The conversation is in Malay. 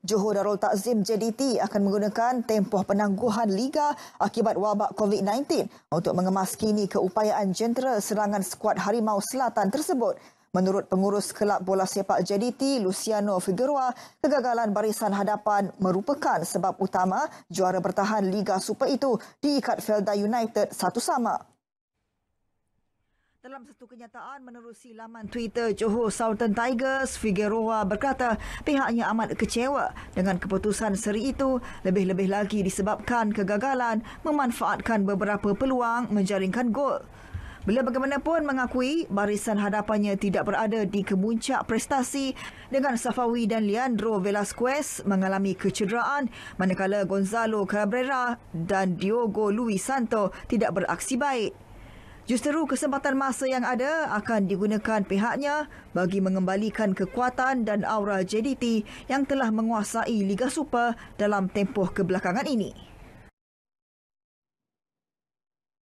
Johor Darul Takzim JDT akan menggunakan tempoh penangguhan Liga akibat wabak COVID-19 untuk mengemaskini keupayaan jentera serangan skuad Harimau Selatan tersebut. Menurut pengurus kelab bola sepak JDT, Luciano Figueroa, kegagalan barisan hadapan merupakan sebab utama juara bertahan Liga Super itu diikat Felda United satu sama. Dalam satu kenyataan menerusi laman Twitter Johor Southern Tigers, Figueroa berkata pihaknya amat kecewa dengan keputusan seri itu lebih-lebih lagi disebabkan kegagalan memanfaatkan beberapa peluang menjaringkan gol. Beliau bagaimanapun mengakui barisan hadapannya tidak berada di kemuncak prestasi dengan Safawi dan Leandro Velasquez mengalami kecederaan manakala Gonzalo Cabrera dan Diogo Luis Santo tidak beraksi baik. Justeru kesempatan masa yang ada akan digunakan pihaknya bagi mengembalikan kekuatan dan aura JDT yang telah menguasai Liga Super dalam tempoh kebelakangan ini.